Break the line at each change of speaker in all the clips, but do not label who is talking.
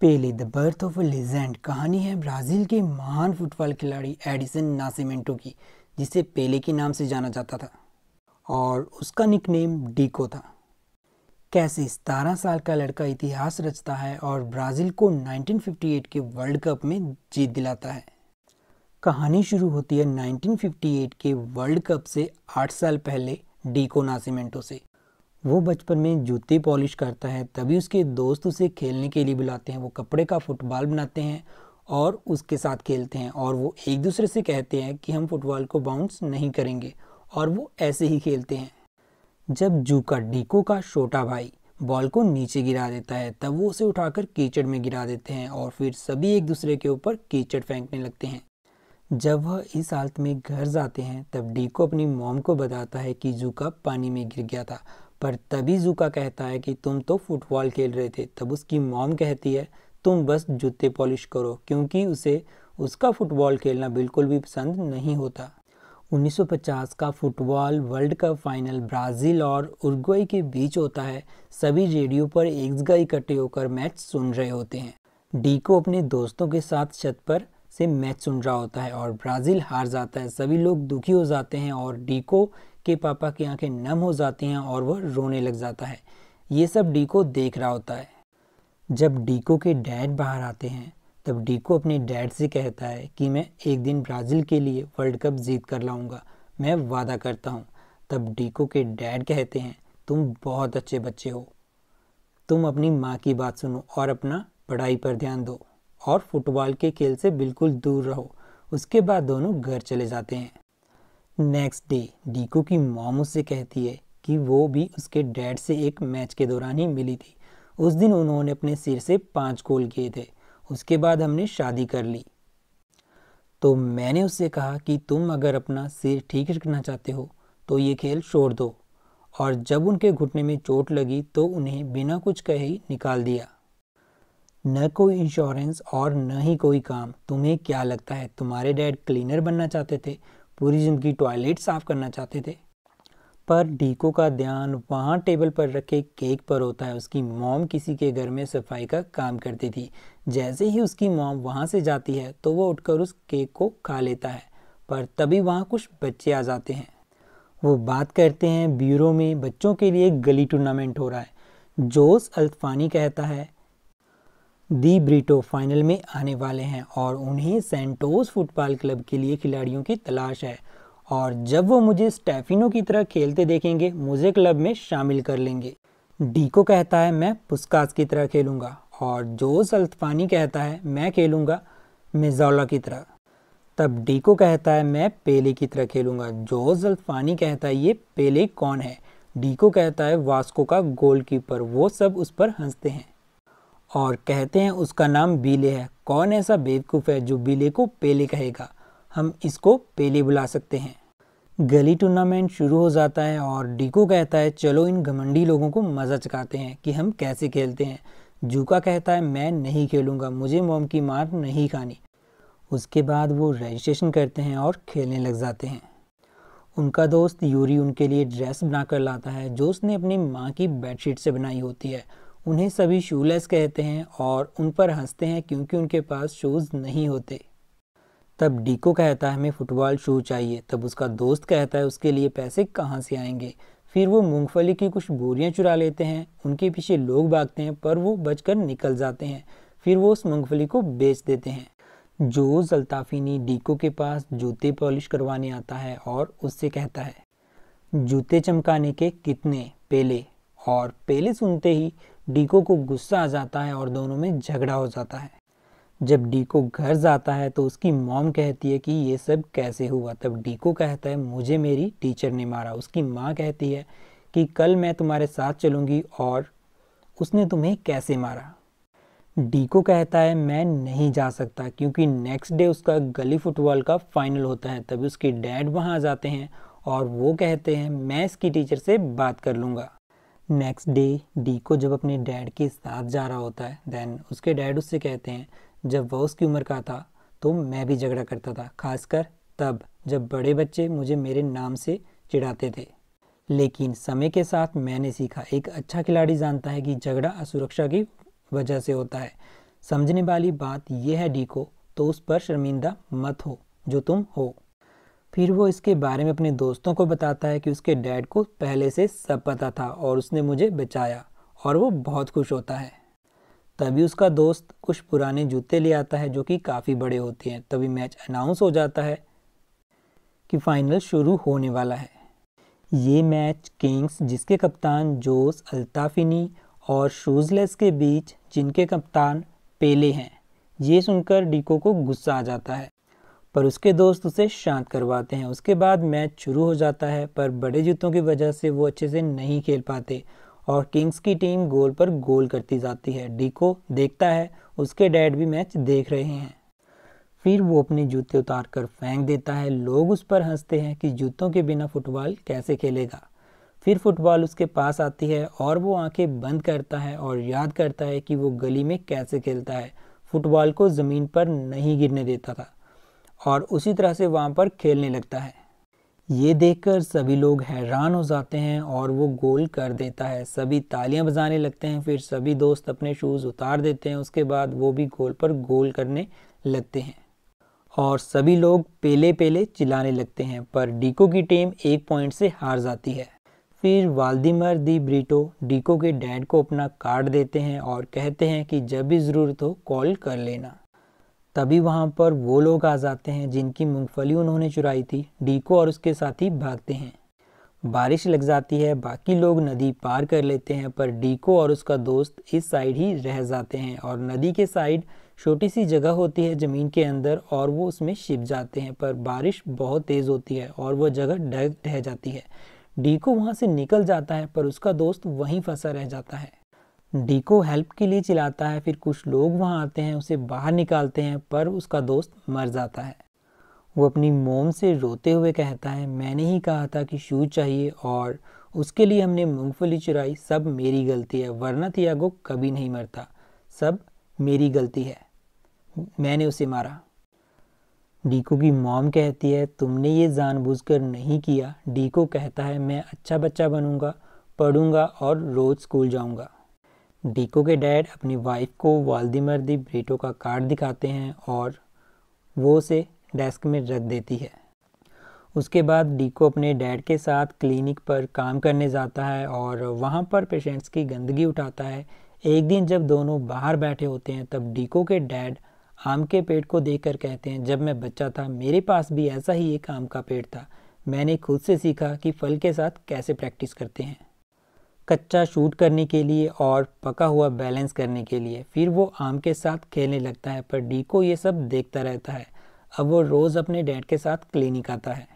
Pele the birth of a legend कहानी है Brazil के महान फुटबॉल खिलाड़ी एडिसन नासिमेंटो की जिसे पेले के नाम से जाना जाता था और उसका निकनेम डीको था कैसे सतारह साल का लड़का इतिहास रचता है और ब्राज़ील को 1958 के वर्ल्ड कप में जीत दिलाता है कहानी शुरू होती है 1958 के वर्ल्ड कप से आठ साल पहले डीको नासिमेंटो से वो बचपन में जूते पॉलिश करता है तभी उसके दोस्त उसे खेलने के लिए बुलाते हैं वो कपड़े का फुटबॉल बनाते हैं और उसके साथ खेलते हैं और वो एक दूसरे से कहते हैं कि हम फुटबॉल को बाउंस नहीं करेंगे और वो ऐसे ही खेलते हैं जब जूका डीको का छोटा भाई बॉल को नीचे गिरा देता है तब वो उसे उठाकर कीचड़ में गिरा देते हैं और फिर सभी एक दूसरे के ऊपर कीचड़ फेंकने लगते हैं जब वह इस हालत में घर जाते हैं तब डीको अपनी मॉम को बताता है कि जूका पानी में गिर गया था पर तभी जूका कहता है कि तुम तो फुटबॉल खेल रहे थे तब उसकी मॉम कहती है तुम बस जूते पॉलिश करो क्योंकि उसे उसका फुटबॉल खेलना बिल्कुल भी पसंद नहीं होता 1950 का football world cup final Brazil और उर्गवाई के बीच होता है सभी रेडियो पर एक जगह इकट्ठे होकर मैच सुन रहे होते हैं डीको अपने दोस्तों के साथ छत पर से मैच सुन रहा होता है और ब्राज़ील हार जाता है सभी लोग दुखी हो जाते हैं और डीको के पापा की आंखें नम हो जाती हैं और वह रोने लग जाता है ये सब डीको देख रहा होता है जब डीको के डैड बाहर आते हैं तब डीको अपने डैड से कहता है कि मैं एक दिन ब्राज़ील के लिए वर्ल्ड कप जीत कर लाऊंगा मैं वादा करता हूँ तब डीको के डैड कहते हैं तुम बहुत अच्छे बच्चे हो तुम अपनी माँ की बात सुनो और अपना पढ़ाई पर ध्यान दो और फुटबॉल के खेल से बिल्कुल दूर रहो उसके बाद दोनों घर चले जाते हैं नेक्स्ट डे डीको की मोम उससे कहती है कि वो भी उसके डैड से एक मैच के दौरान ही मिली थी उस दिन उन्होंने अपने सिर से पांच गोल किए थे उसके बाद हमने शादी कर ली तो मैंने उससे कहा कि तुम अगर अपना सिर ठीक रखना चाहते हो तो ये खेल छोड़ दो और जब उनके घुटने में चोट लगी तो उन्हें बिना कुछ कहे ही निकाल दिया न कोई इंश्योरेंस और न ही कोई काम तुम्हें क्या लगता है तुम्हारे डैड क्लीनर बनना चाहते थे पूरी ज़िंदगी टॉयलेट साफ करना चाहते थे पर डीको का ध्यान वहाँ टेबल पर रखे केक पर होता है उसकी मॉम किसी के घर में सफाई का काम करती थी जैसे ही उसकी मॉम वहाँ से जाती है तो वो उठकर उस केक को खा लेता है पर तभी वहाँ कुछ बच्चे आ जाते हैं वो बात करते हैं ब्यूरो में बच्चों के लिए गली टूर्नामेंट हो रहा है जोस अल्तफानी कहता है दी ब्रिटो फाइनल में आने वाले हैं और उन्हें सेंटोस फुटबॉल क्लब के लिए खिलाड़ियों की तलाश है और जब वो मुझे स्टेफिनो की तरह खेलते देखेंगे मुझे क्लब में शामिल कर लेंगे डीको कहता है मैं पुस्कास की तरह खेलूँगा और जो सल्तफानी कहता है मैं खेलूँगा मिजौला की तरह तब डीको कहता है मैं पेले की तरह खेलूंगा जो सल्तफानी कहता है ये पेले कौन है डीको कहता है वास्को का गोलकीपर वो सब उस पर हंसते हैं और कहते हैं उसका नाम बीले है कौन ऐसा बेवकूफ़ है जो बीले को पेले कहेगा हम इसको पेले बुला सकते हैं गली टूर्नामेंट शुरू हो जाता है और डिको कहता है चलो इन घमंडी लोगों को मज़ा चकाते हैं कि हम कैसे खेलते हैं जूका कहता है मैं नहीं खेलूंगा मुझे मोम की मार नहीं खानी उसके बाद वो रजिस्ट्रेशन करते हैं और खेलने लग जाते हैं उनका दोस्त यूरी उनके लिए ड्रेस बनाकर लाता है जो उसने अपनी माँ की बेडशीट से बनाई होती है उन्हें सभी शूलेस कहते हैं और उन पर हंसते हैं क्योंकि उनके पास शूज़ नहीं होते तब डीको कहता है हमें फुटबॉल शू चाहिए तब उसका दोस्त कहता है उसके लिए पैसे कहाँ से आएंगे फिर वो मूंगफली की कुछ बोरियां चुरा लेते हैं उनके पीछे लोग भागते हैं पर वो बचकर निकल जाते हैं फिर वो उस मूंगफली को बेच देते हैं जो जल्ताफिनी डीको के पास जूते पॉलिश करवाने आता है और उससे कहता है जूते चमकाने के कितने पेले और पेले सुनते ही डीको को गुस्सा आ जाता है और दोनों में झगड़ा हो जाता है जब डीको घर जाता है तो उसकी मॉम कहती है कि ये सब कैसे हुआ तब डीको कहता है मुझे मेरी टीचर ने मारा उसकी माँ कहती है कि कल मैं तुम्हारे साथ चलूँगी और उसने तुम्हें कैसे मारा डीको कहता है मैं नहीं जा सकता क्योंकि नेक्स्ट डे उसका गली फुटबॉल का फाइनल होता है तभी उसके डैड वहाँ जाते हैं और वो कहते हैं मैं इसकी टीचर से बात कर लूँगा नेक्स्ट डे डी को जब अपने डैड के साथ जा रहा होता है देन उसके डैड उससे कहते हैं जब वह उसकी उम्र का था तो मैं भी झगड़ा करता था खासकर तब जब बड़े बच्चे मुझे मेरे नाम से चिढ़ाते थे लेकिन समय के साथ मैंने सीखा एक अच्छा खिलाड़ी जानता है कि झगड़ा असुरक्षा की वजह से होता है समझने वाली बात यह है डी को तो उस पर शर्मिंदा मत हो जो तुम हो फिर वो इसके बारे में अपने दोस्तों को बताता है कि उसके डैड को पहले से सब पता था और उसने मुझे बचाया और वो बहुत खुश होता है तभी उसका दोस्त कुछ पुराने जूते ले आता है जो कि काफ़ी बड़े होते हैं तभी मैच अनाउंस हो जाता है कि फाइनल शुरू होने वाला है ये मैच किंग्स जिसके कप्तान जोस अल्ताफिनी और शूज़लेस के बीच जिनके कप्तान पेले हैं ये सुनकर डिको को गुस्सा आ जाता है पर उसके दोस्त उसे शांत करवाते हैं उसके बाद मैच शुरू हो जाता है पर बड़े जूतों की वजह से वो अच्छे से नहीं खेल पाते और किंग्स की टीम गोल पर गोल करती जाती है डीको देखता है उसके डैड भी मैच देख रहे हैं फिर वो अपने जूते उतार कर फेंक देता है लोग उस पर हंसते हैं कि जूतों के बिना फुटबॉल कैसे खेलेगा फिर फुटबॉल उसके पास आती है और वो आंखें बंद करता है और याद करता है कि वो गली में कैसे खेलता है फुटबॉल को ज़मीन पर नहीं गिरने देता था और उसी तरह से वहाँ पर खेलने लगता है ये देखकर सभी लोग हैरान हो जाते हैं और वो गोल कर देता है सभी तालियां बजाने लगते हैं फिर सभी दोस्त अपने शूज़ उतार देते हैं उसके बाद वो भी गोल पर गोल करने लगते हैं और सभी लोग पेले पेले चिल्लाने लगते हैं पर डीको की टीम एक पॉइंट से हार जाती है फिर वाल्दिमर दी ब्रिटो डीको के डैड को अपना कार्ड देते हैं और कहते हैं कि जब भी ज़रूरत हो कॉल कर लेना तभी वहाँ पर वो लोग आ जाते हैं जिनकी मूँगफली उन्होंने चुराई थी डीको और उसके साथी भागते हैं बारिश लग जाती है बाकी लोग नदी पार कर लेते हैं पर डीको और उसका दोस्त इस साइड ही रह जाते हैं और नदी के साइड छोटी सी जगह होती है ज़मीन के अंदर और वो उसमें छिप जाते हैं पर बारिश बहुत तेज़ होती है और वो जगह डर रह जाती है डीको वहाँ से निकल जाता है पर उसका दोस्त वहीं फंसा रह जाता है डी को हेल्प के लिए चिल्लाता है फिर कुछ लोग वहाँ आते हैं उसे बाहर निकालते हैं पर उसका दोस्त मर जाता है वो अपनी मोम से रोते हुए कहता है मैंने ही कहा था कि शूज चाहिए और उसके लिए हमने मूँगफली चुराई सब मेरी गलती है वरना तियागो कभी नहीं मरता सब मेरी गलती है मैंने उसे मारा डीको की मॉम कहती है तुमने ये जानबूझकर नहीं किया डीको कहता है मैं अच्छा बच्चा बनूंगा पढ़ूंगा और रोज़ स्कूल जाऊंगा डीको के डैड अपनी वाइफ को वालदी मर्दी ब्रिटो का कार्ड दिखाते हैं और वो उसे डेस्क में रख देती है उसके बाद डीको अपने डैड के साथ क्लिनिक पर काम करने जाता है और वहाँ पर पेशेंट्स की गंदगी उठाता है एक दिन जब दोनों बाहर बैठे होते हैं तब डीको के डैड आम के पेड़ को देख कहते हैं जब मैं बच्चा था मेरे पास भी ऐसा ही एक आम का पेड़ था मैंने खुद से सीखा कि फल के साथ कैसे प्रैक्टिस करते हैं कच्चा शूट करने के लिए और पका हुआ बैलेंस करने के लिए फिर वो आम के साथ खेलने लगता है पर डी को ये सब देखता रहता है अब वो रोज़ अपने डैड के साथ क्लिनिक आता है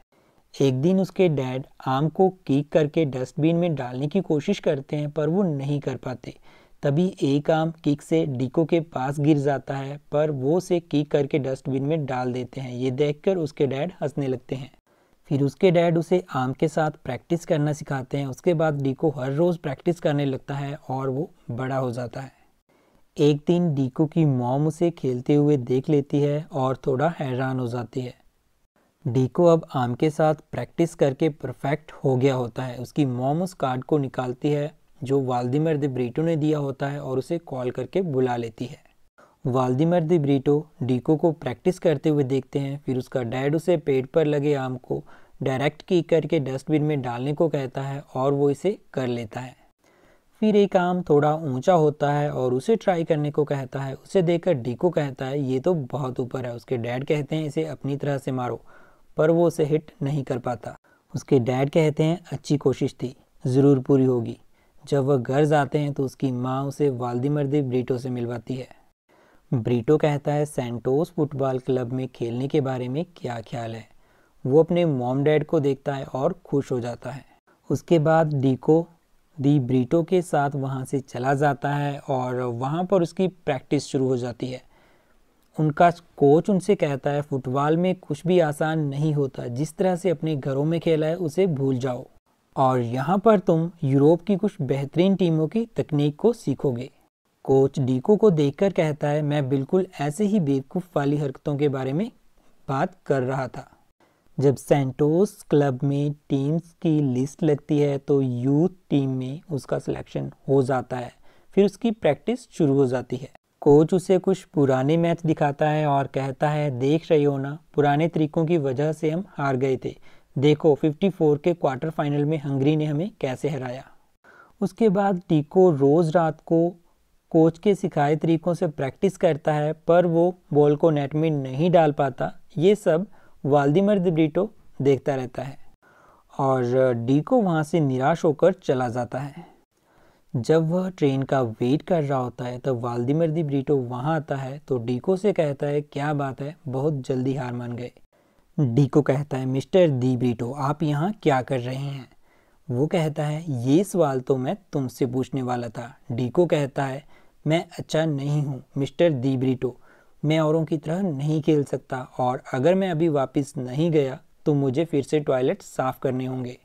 एक दिन उसके डैड आम को कीक करके डस्टबिन में डालने की कोशिश करते हैं पर वो नहीं कर पाते तभी एक आम कीक से डीको के पास गिर जाता है पर वो उसे कीक करके डस्टबिन में डाल देते हैं ये देखकर उसके डैड हंसने लगते हैं फिर उसके डैड उसे आम के साथ प्रैक्टिस करना सिखाते हैं उसके बाद डीको हर रोज़ प्रैक्टिस करने लगता है और वो बड़ा हो जाता है एक दिन डीको की मॉम उसे खेलते हुए देख लेती है और थोड़ा हैरान हो जाती है डीको अब आम के साथ प्रैक्टिस करके परफेक्ट हो गया होता है उसकी मॉम उस कार्ड को निकालती है जो वाल्दिमर ब्रिटो ने दिया होता है और उसे कॉल करके बुला लेती है वालदिमर दि ब्रिटो डीको को प्रैक्टिस करते हुए देखते हैं फिर उसका डैड उसे पेड़ पर लगे आम को डायरेक्ट की करके डस्टबिन में डालने को कहता है और वो इसे कर लेता है फिर एक आम थोड़ा ऊंचा होता है और उसे ट्राई करने को कहता है उसे देखकर डी को कहता है ये तो बहुत ऊपर है उसके डैड कहते हैं इसे अपनी तरह से मारो पर वो उसे हिट नहीं कर पाता उसके डैड कहते हैं अच्छी कोशिश थी ज़रूर पूरी होगी जब वह घर जाते हैं तो उसकी माँ उसे वालदी मर्दी ब्रिटो से मिलवाती है ब्रिटो कहता है सेंटोस फुटबॉल क्लब में खेलने के बारे में क्या ख्याल है वो अपने मॉम डैड को देखता है और खुश हो जाता है उसके बाद डीको दी ब्रीटो के साथ वहाँ से चला जाता है और वहाँ पर उसकी प्रैक्टिस शुरू हो जाती है उनका कोच उनसे कहता है फुटबॉल में कुछ भी आसान नहीं होता जिस तरह से अपने घरों में खेला है उसे भूल जाओ और यहाँ पर तुम यूरोप की कुछ बेहतरीन टीमों की तकनीक को सीखोगे कोच डीको को देखकर कहता है मैं बिल्कुल ऐसे ही बेवकूफ़ वाली हरकतों के बारे में बात कर रहा था जब सेंटोस क्लब में टीम्स की लिस्ट लगती है तो यूथ टीम में उसका सिलेक्शन हो जाता है फिर उसकी प्रैक्टिस शुरू हो जाती है कोच उसे कुछ पुराने मैच दिखाता है और कहता है देख रहे हो ना पुराने तरीकों की वजह से हम हार गए थे देखो 54 के क्वार्टर फाइनल में हंगरी ने हमें कैसे हराया उसके बाद टीको रोज़ रात को कोच के सिखाए तरीकों से प्रैक्टिस करता है पर वो बॉल को नेट में नहीं डाल पाता ये सब वाल्दीमर दिब्रिटो देखता रहता है और डीको वहाँ से निराश होकर चला जाता है जब वह ट्रेन का वेट कर रहा होता है तब वाल्दीमर दिब्रिटो वहाँ आता है तो डीको से कहता है क्या बात है बहुत जल्दी हार मान गए डीको कहता है मिस्टर दिब्रिटो आप यहाँ क्या कर रहे हैं वो कहता है ये सवाल तो मैं तुमसे पूछने वाला था डीको कहता है मैं अच्छा नहीं हूँ मिस्टर दिब्रिटो मैं औरों की तरह नहीं खेल सकता और अगर मैं अभी वापस नहीं गया तो मुझे फिर से टॉयलेट साफ़ करने होंगे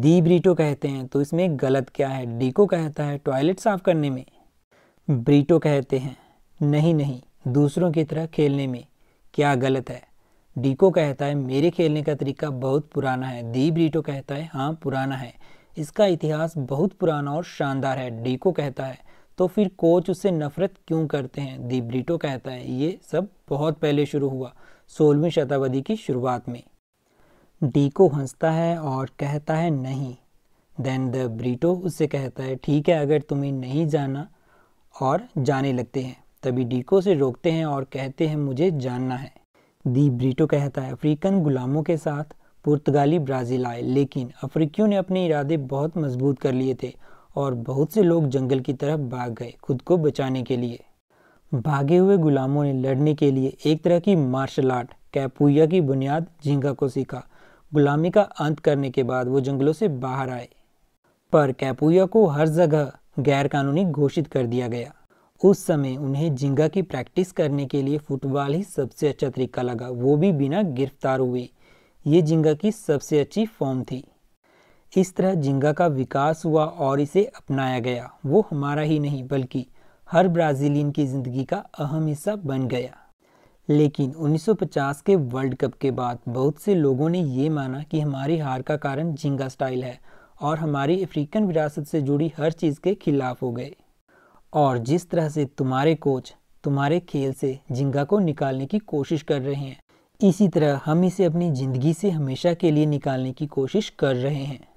दी ब्रिटो कहते हैं तो इसमें गलत क्या है डी को कहता है टॉयलेट साफ़ करने में ब्रीटो कहते हैं नहीं नहीं दूसरों की तरह खेलने में क्या गलत है डी को कहता है मेरे खेलने का तरीका बहुत पुराना है दी ब्रीटो कहता है हाँ पुराना है इसका इतिहास बहुत पुराना और शानदार है डी को कहता है तो फिर कोच उससे नफरत क्यों करते हैं ब्रिटो कहता है ये सब बहुत पहले शुरू हुआ सोलहवीं शताब्दी की शुरुआत में डीको हंसता है और कहता है नहीं देन द ब्रिटो उससे कहता है ठीक है अगर तुम्हें नहीं जाना और जाने लगते हैं तभी डीको से रोकते हैं और कहते हैं मुझे जानना है दी ब्रिटो कहता है अफ्रीकन गुलामों के साथ पुर्तगाली ब्राज़ील आए लेकिन अफ्रीकियों ने अपने इरादे बहुत मजबूत कर लिए थे और बहुत से लोग जंगल की तरफ भाग गए खुद को बचाने के लिए भागे हुए गुलामों ने लड़ने के लिए एक तरह की मार्शल आर्ट कैपुया की बुनियाद झींगा को सीखा गुलामी का अंत करने के बाद वो जंगलों से बाहर आए पर कैपुया को हर जगह गैरकानूनी घोषित कर दिया गया उस समय उन्हें झिंगा की प्रैक्टिस करने के लिए फुटबॉल ही सबसे अच्छा तरीका लगा वो भी बिना गिरफ्तार हुए ये झिंगा की सबसे अच्छी फॉर्म थी इस तरह जिंगा का विकास हुआ और इसे अपनाया गया वो हमारा ही नहीं बल्कि हर ब्राज़ीलियन की ज़िंदगी का अहम हिस्सा बन गया लेकिन 1950 के वर्ल्ड कप के बाद बहुत से लोगों ने ये माना कि हमारी हार का कारण जिंगा स्टाइल है और हमारी अफ्रीकन विरासत से जुड़ी हर चीज़ के खिलाफ हो गए और जिस तरह से तुम्हारे कोच तुम्हारे खेल से जिंगा को निकालने की कोशिश कर रहे हैं इसी तरह हम इसे अपनी ज़िंदगी से हमेशा के लिए निकालने की कोशिश कर रहे हैं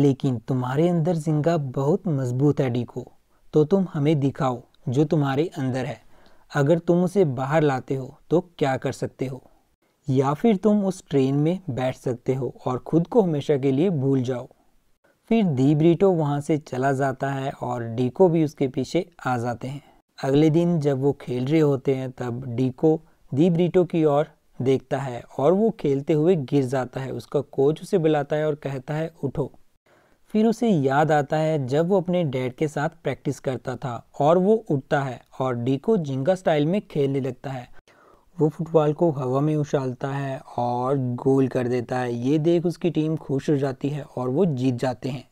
लेकिन तुम्हारे अंदर जिंगा बहुत मजबूत है डीको तो तुम हमें दिखाओ जो तुम्हारे अंदर है अगर तुम उसे बाहर लाते हो तो क्या कर सकते हो या फिर तुम उस ट्रेन में बैठ सकते हो और खुद को हमेशा के लिए भूल जाओ फिर दी ब्रिटो वहाँ से चला जाता है और डीको भी उसके पीछे आ जाते हैं अगले दिन जब वो खेल रहे होते हैं तब डीको दी ब्रिटो की ओर देखता है और वो खेलते हुए गिर जाता है उसका कोच उसे बुलाता है और कहता है उठो फिर उसे याद आता है जब वो अपने डैड के साथ प्रैक्टिस करता था और वो उठता है और डी को जिंगा स्टाइल में खेलने लगता है वो फुटबॉल को हवा में उछालता है और गोल कर देता है ये देख उसकी टीम खुश हो जाती है और वो जीत जाते हैं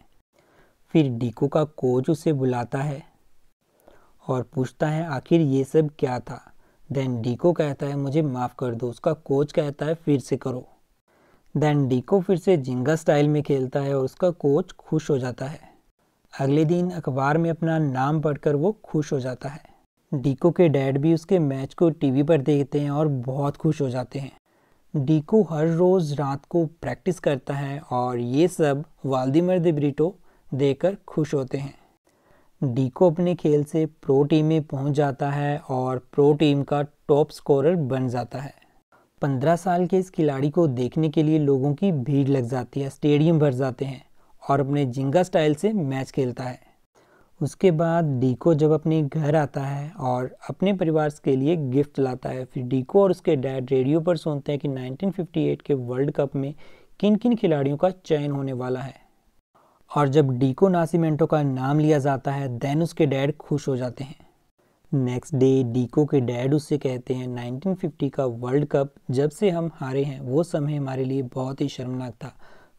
फिर डीको का कोच उसे बुलाता है और पूछता है आखिर ये सब क्या था देन डीको कहता है मुझे माफ़ कर दो उसका कोच कहता है फिर से करो देन डीको फिर से जिंगा स्टाइल में खेलता है और उसका कोच खुश हो जाता है अगले दिन अखबार में अपना नाम पढ़कर वो खुश हो जाता है डीको के डैड भी उसके मैच को टीवी पर देखते हैं और बहुत खुश हो जाते हैं डीको हर रोज़ रात को प्रैक्टिस करता है और ये सब दे ब्रिटो देकर खुश होते हैं डीको अपने खेल से प्रो टीम में पहुंच जाता है और प्रो टीम का टॉप स्कोरर बन जाता है पंद्रह साल के इस खिलाड़ी को देखने के लिए लोगों की भीड़ लग जाती है स्टेडियम भर जाते हैं और अपने जिंगा स्टाइल से मैच खेलता है उसके बाद डीको जब अपने घर आता है और अपने परिवार के लिए गिफ्ट लाता है फिर डीको और उसके डैड रेडियो पर सुनते हैं कि 1958 के वर्ल्ड कप में किन किन खिलाड़ियों का चयन होने वाला है और जब डीको नासिमेंटो का नाम लिया जाता है देन उसके डैड खुश हो जाते हैं नेक्स्ट डे डीको के डैड उससे कहते हैं 1950 का वर्ल्ड कप जब से हम हारे हैं वो समय हमारे लिए बहुत ही शर्मनाक था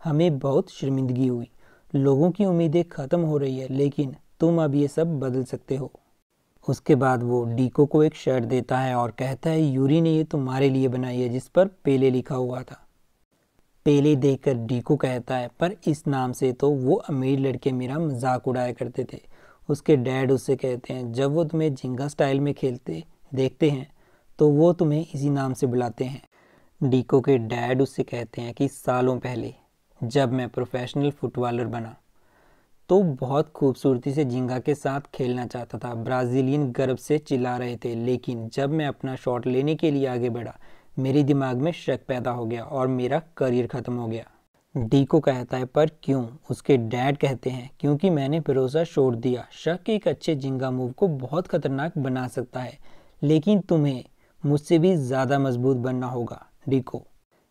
हमें बहुत शर्मिंदगी हुई लोगों की उम्मीदें ख़त्म हो रही है लेकिन तुम अब ये सब बदल सकते हो उसके बाद वो डीको को एक शर्ट देता है और कहता है यूरी ने ये तुम्हारे लिए बनाई है जिस पर पेले लिखा हुआ था पेले देखकर डीको कहता है पर इस नाम से तो वो अमीर लड़के मेरा मजाक उड़ाया करते थे उसके डैड उससे कहते हैं जब वो तुम्हें झिंगा स्टाइल में खेलते देखते हैं तो वो तुम्हें इसी नाम से बुलाते हैं डीको के डैड उससे कहते हैं कि सालों पहले जब मैं प्रोफेशनल फुटबॉलर बना तो बहुत खूबसूरती से झिंगा के साथ खेलना चाहता था ब्राज़ीलियन गर्व से चिल्ला रहे थे लेकिन जब मैं अपना शॉट लेने के लिए आगे बढ़ा मेरे दिमाग में शक पैदा हो गया और मेरा करियर ख़त्म हो गया डी को कहता है पर क्यों उसके डैड कहते हैं क्योंकि मैंने भरोसा छोड़ दिया शक एक अच्छे जिंगा मूव को बहुत खतरनाक बना सकता है लेकिन तुम्हें मुझसे भी ज़्यादा मजबूत बनना होगा डी को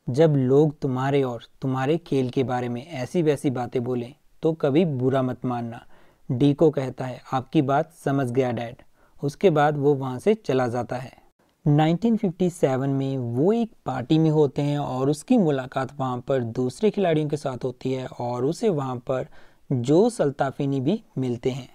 जब लोग तुम्हारे और तुम्हारे खेल के बारे में ऐसी वैसी बातें बोलें तो कभी बुरा मत मानना डी को कहता है आपकी बात समझ गया डैड उसके बाद वो वहाँ से चला जाता है 1957 में वो एक पार्टी में होते हैं और उसकी मुलाकात वहाँ पर दूसरे खिलाड़ियों के साथ होती है और उसे वहाँ पर जो सल्ताफिनी भी मिलते हैं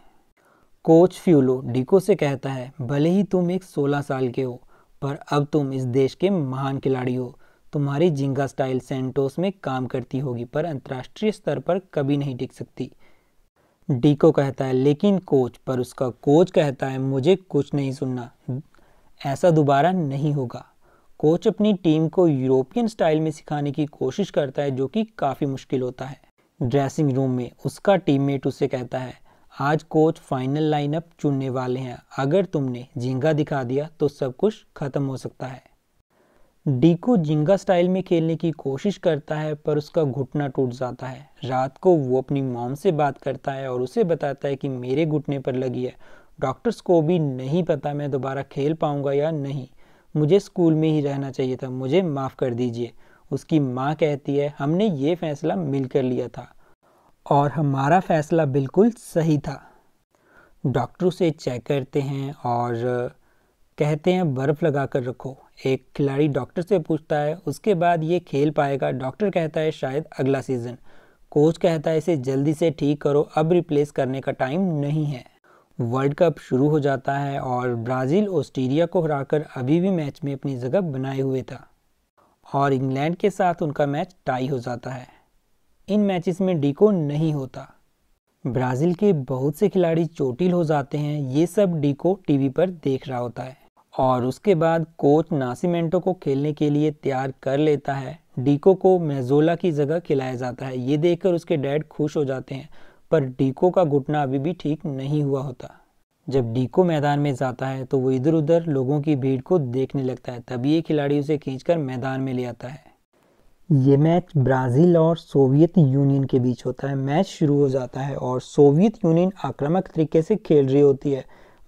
कोच फ्यूलो डिको से कहता है भले ही तुम एक 16 साल के हो पर अब तुम इस देश के महान खिलाड़ी हो तुम्हारी जिंगा स्टाइल सेंटोस में काम करती होगी पर अंतर्राष्ट्रीय स्तर पर कभी नहीं टिक सकती डिको कहता है लेकिन कोच पर उसका कोच कहता है मुझे कुछ नहीं सुनना ऐसा दोबारा नहीं होगा कोच अपनी टीम को यूरोपियन स्टाइल में सिखाने की कोशिश करता है जो कि काफ़ी मुश्किल होता है ड्रेसिंग रूम में उसका टीममेट उसे कहता है आज कोच फाइनल लाइनअप चुनने वाले हैं अगर तुमने झींगा दिखा दिया तो सब कुछ खत्म हो सकता है डीको जिंगा स्टाइल में खेलने की कोशिश करता है पर उसका घुटना टूट जाता है रात को वो अपनी मॉम से बात करता है और उसे बताता है कि मेरे घुटने पर लगी है डॉक्टर्स को भी नहीं पता मैं दोबारा खेल पाऊँगा या नहीं मुझे स्कूल में ही रहना चाहिए था मुझे माफ़ कर दीजिए उसकी माँ कहती है हमने ये फ़ैसला मिल कर लिया था और हमारा फ़ैसला बिल्कुल सही था डॉक्टर उसे चेक करते हैं और कहते हैं बर्फ़ लगा कर रखो एक खिलाड़ी डॉक्टर से पूछता है उसके बाद ये खेल पाएगा डॉक्टर कहता है शायद अगला सीज़न कोच कहता है इसे जल्दी से ठीक करो अब रिप्लेस करने का टाइम नहीं है वर्ल्ड कप शुरू हो जाता है और ब्राज़ील ऑस्ट्रेलिया को हराकर अभी भी मैच में अपनी जगह बनाए हुए था और इंग्लैंड के साथ उनका मैच टाई हो जाता है इन मैचेस में डीको नहीं होता ब्राज़ील के बहुत से खिलाड़ी चोटिल हो जाते हैं ये सब डीको टीवी पर देख रहा होता है और उसके बाद कोच नासिमेंटो को खेलने के लिए तैयार कर लेता है डीको को मेजोला की जगह खिलाया जाता है ये देखकर उसके डैड खुश हो जाते हैं पर डीको का घुटना अभी भी ठीक नहीं हुआ होता जब डीको मैदान में जाता है तो वो इधर उधर लोगों की भीड़ को देखने लगता है तभी ये खिलाड़ी उसे खींचकर मैदान में ले आता है ये मैच ब्राज़ील और सोवियत यूनियन के बीच होता है मैच शुरू हो जाता है और सोवियत यूनियन आक्रामक तरीके से खेल रही होती है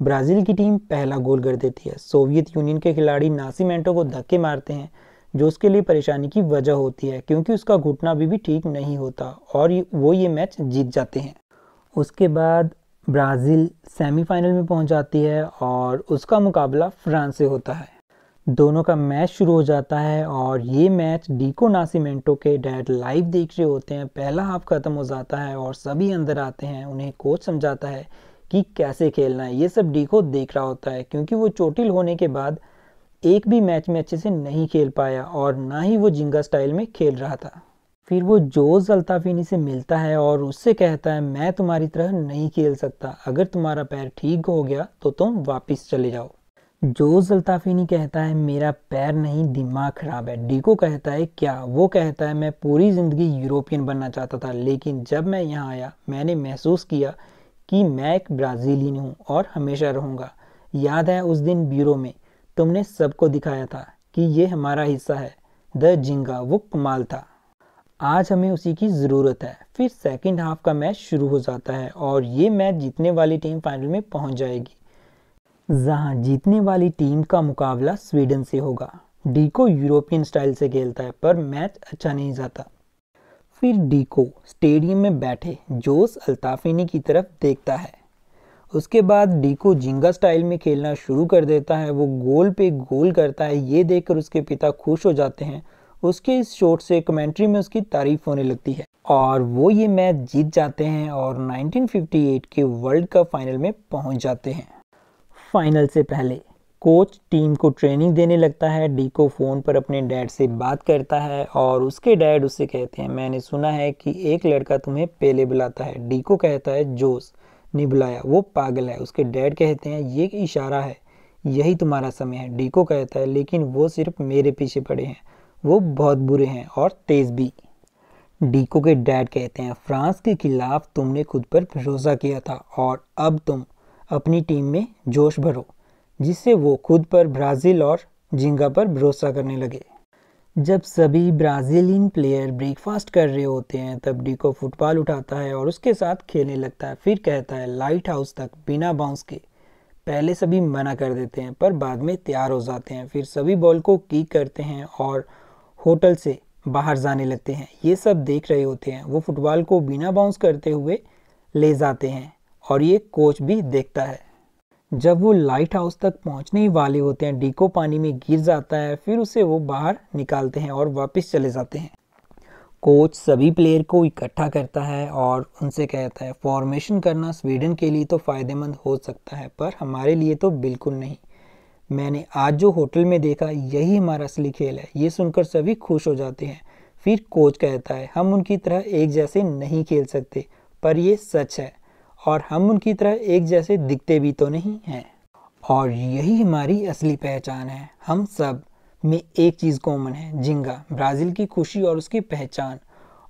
ब्राज़ील की टीम पहला गोल कर देती है सोवियत यूनियन के खिलाड़ी नासिमेंटो को धक्के मारते हैं जो उसके लिए परेशानी की वजह होती है क्योंकि उसका घुटना अभी भी ठीक नहीं होता और वो ये मैच जीत जाते हैं उसके बाद ब्राज़ील सेमीफाइनल में पहुंच जाती है और उसका मुकाबला फ्रांस से होता है दोनों का मैच शुरू हो जाता है और ये मैच डीको नासीमेंटो के डैड लाइव देख रहे होते हैं पहला हाफ ख़त्म हो जाता है और सभी अंदर आते हैं उन्हें कोच समझाता है कि कैसे खेलना है ये सब डीको देख रहा होता है क्योंकि वो चोटिल होने के बाद एक भी मैच में अच्छे से नहीं खेल पाया और ना ही वो जिंगा स्टाइल में खेल रहा था फिर वो जोज अल्ताफिनी से मिलता है और उससे कहता है मैं तुम्हारी तरह नहीं खेल सकता अगर तुम्हारा पैर ठीक हो गया तो तुम वापस चले जाओ जोज अल्ताफिनी कहता है मेरा पैर नहीं दिमाग खराब है डीको कहता है क्या वो कहता है मैं पूरी ज़िंदगी यूरोपियन बनना चाहता था लेकिन जब मैं यहाँ आया मैंने महसूस किया कि मैं एक ब्राज़ीलियन हूँ और हमेशा रहूँगा याद है उस दिन ब्यूरो में तुमने सबको दिखाया था कि ये हमारा हिस्सा है द जिंगा वो कमाल था आज हमें उसी की ज़रूरत है फिर सेकंड हाफ का मैच शुरू हो जाता है और ये मैच जीतने वाली टीम फाइनल में पहुंच जाएगी जहां जीतने वाली टीम का मुकाबला स्वीडन से होगा डीको यूरोपियन स्टाइल से खेलता है पर मैच अच्छा नहीं जाता फिर डीको स्टेडियम में बैठे जोस अल्ताफिनी की तरफ देखता है उसके बाद डी को जिंगा स्टाइल में खेलना शुरू कर देता है वो गोल पे गोल करता है ये देखकर उसके पिता खुश हो जाते हैं उसके इस शॉट से कमेंट्री में उसकी तारीफ होने लगती है और वो ये मैच जीत जाते हैं और 1958 के वर्ल्ड कप फाइनल में पहुंच जाते हैं फाइनल से पहले कोच टीम को ट्रेनिंग देने लगता है डी को फ़ोन पर अपने डैड से बात करता है और उसके डैड उससे कहते हैं मैंने सुना है कि एक लड़का तुम्हें पहले बुलाता है डी को कहता है जोश निभलाया वो पागल है उसके डैड कहते हैं ये इशारा है यही तुम्हारा समय है डीको कहता है लेकिन वो सिर्फ मेरे पीछे पड़े हैं वो बहुत बुरे हैं और तेज़ भी डीको के डैड कहते हैं फ्रांस के खिलाफ तुमने खुद पर भरोसा किया था और अब तुम अपनी टीम में जोश भरो जिससे वो खुद पर ब्राज़ील और जिंगा पर भरोसा करने लगे जब सभी ब्राज़ीलियन प्लेयर ब्रेकफास्ट कर रहे होते हैं तब डिको फुटबॉल उठाता है और उसके साथ खेलने लगता है फिर कहता है लाइट हाउस तक बिना बाउंस के पहले सभी मना कर देते हैं पर बाद में तैयार हो जाते हैं फिर सभी बॉल को कीक करते हैं और होटल से बाहर जाने लगते हैं ये सब देख रहे होते हैं वो फुटबॉल को बिना बाउंस करते हुए ले जाते हैं और ये कोच भी देखता है जब वो लाइट हाउस तक पहुंचने ही वाले होते हैं डीको पानी में गिर जाता है फिर उसे वो बाहर निकालते हैं और वापस चले जाते हैं कोच सभी प्लेयर को इकट्ठा करता है और उनसे कहता है फॉर्मेशन करना स्वीडन के लिए तो फ़ायदेमंद हो सकता है पर हमारे लिए तो बिल्कुल नहीं मैंने आज जो होटल में देखा यही हमारा असली खेल है ये सुनकर सभी खुश हो जाते हैं फिर कोच कहता है हम उनकी तरह एक जैसे नहीं खेल सकते पर यह सच है और हम उनकी तरह एक जैसे दिखते भी तो नहीं हैं और यही हमारी असली पहचान है हम सब में एक चीज़ कॉमन है जिंगा ब्राज़ील की खुशी और उसकी पहचान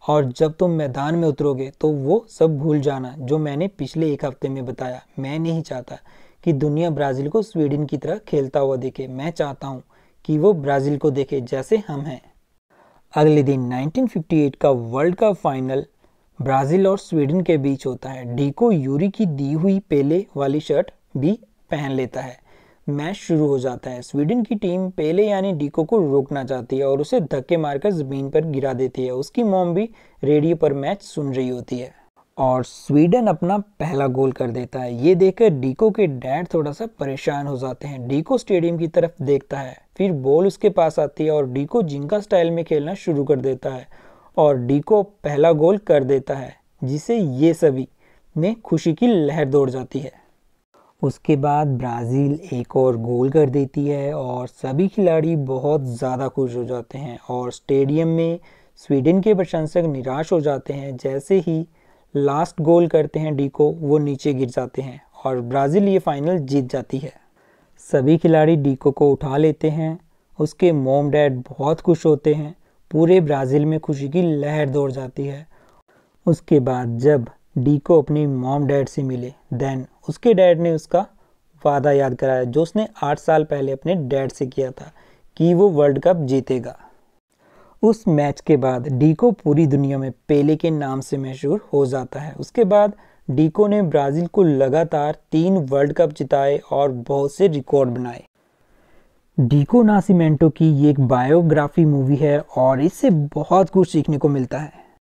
और जब तुम मैदान में उतरोगे तो वो सब भूल जाना जो मैंने पिछले एक हफ्ते में बताया मैं नहीं चाहता कि दुनिया ब्राज़ील को स्वीडन की तरह खेलता हुआ देखे मैं चाहता हूँ कि वो ब्राज़ील को देखे जैसे हम हैं अगले दिन 1958 का वर्ल्ड कप फाइनल ब्राज़ील और स्वीडन के बीच होता है डीको यूरी की दी हुई पेले वाली शर्ट भी पहन लेता है मैच शुरू हो जाता है स्वीडन की टीम पेले यानी डीको को रोकना चाहती है और उसे धक्के मारकर ज़मीन पर गिरा देती है उसकी मोम भी रेडियो पर मैच सुन रही होती है और स्वीडन अपना पहला गोल कर देता है ये देखकर डीको के डैड थोड़ा सा परेशान हो जाते हैं डीको स्टेडियम की तरफ देखता है फिर बॉल उसके पास आती है और डीको जिंका स्टाइल में खेलना शुरू कर देता है और डी को पहला गोल कर देता है जिसे ये सभी में खुशी की लहर दौड़ जाती है उसके बाद ब्राज़ील एक और गोल कर देती है और सभी खिलाड़ी बहुत ज़्यादा खुश हो जाते हैं और स्टेडियम में स्वीडन के प्रशंसक निराश हो जाते हैं जैसे ही लास्ट गोल करते हैं डी को वो नीचे गिर जाते हैं और ब्राज़ील ये फाइनल जीत जाती है सभी खिलाड़ी डीको को उठा लेते हैं उसके मोम डैड बहुत खुश होते हैं पूरे ब्राज़ील में खुशी की लहर दौड़ जाती है उसके बाद जब डी को अपनी मॉम डैड से मिले देन उसके डैड ने उसका वादा याद कराया जो उसने आठ साल पहले अपने डैड से किया था कि वो वर्ल्ड कप जीतेगा उस मैच के बाद डीको पूरी दुनिया में पेले के नाम से मशहूर हो जाता है उसके बाद डीको ने ब्राज़ील को लगातार तीन वर्ल्ड कप जिताए और बहुत से रिकॉर्ड बनाए डीको नासीमेंटो की ये एक बायोग्राफी मूवी है और इससे बहुत कुछ सीखने को मिलता है